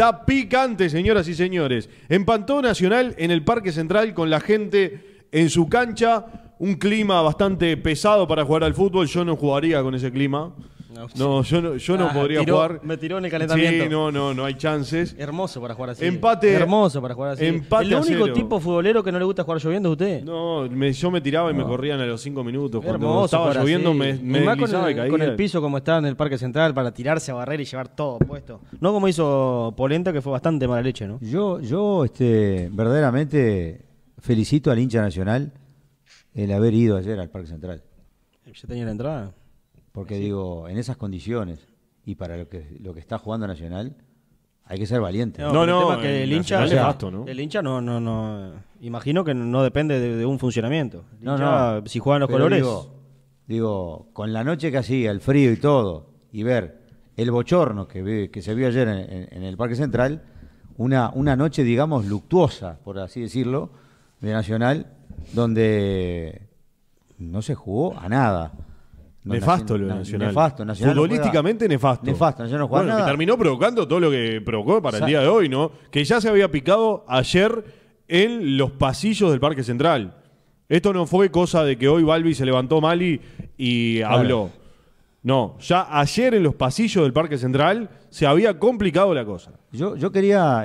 Está picante, señoras y señores. En Pantón Nacional en el Parque Central con la gente en su cancha. Un clima bastante pesado para jugar al fútbol. Yo no jugaría con ese clima. No, yo no, yo no ah, podría jugar. Me tiró en el calentamiento. Sí, no, no, no hay chances. Hermoso para jugar así. Empate. Hermoso para jugar así. El único tipo futbolero que no le gusta jugar lloviendo es usted. No, yo me tiraba y me corrían a los cinco minutos. Hermoso estaba lloviendo me, con, el, piso como estaba en el Parque Central para tirarse a barrer y llevar todo puesto. No como hizo Polenta, que fue bastante mala leche, ¿no? Yo, yo este, verdaderamente felicito al hincha nacional el haber ido ayer al Parque Central. ¿Ya tenía la entrada? Porque digo, en esas condiciones y para lo que, lo que está jugando Nacional, hay que ser valiente. No, no, el hincha, el hincha no, no, no. Imagino que no depende de, un funcionamiento. no, no. Si juegan los colores. Digo, con la noche que hacía, el frío y todo, y ver el bochorno que, que se vio ayer en, en, el Parque Central, una, una noche, digamos, luctuosa, por así decirlo, de Nacional, donde no se jugó a nada. Nefasto lo nacional. Nefasto, nacional Futbolísticamente nefasto. Nefasto, terminó provocando todo lo que provocó para el día de hoy, ¿no? Que ya se había picado ayer en los pasillos del Parque Central. Esto no fue cosa de que hoy Balbi se levantó mal y, habló. No, ya ayer en los pasillos del Parque Central se había complicado la cosa. Yo, yo quería.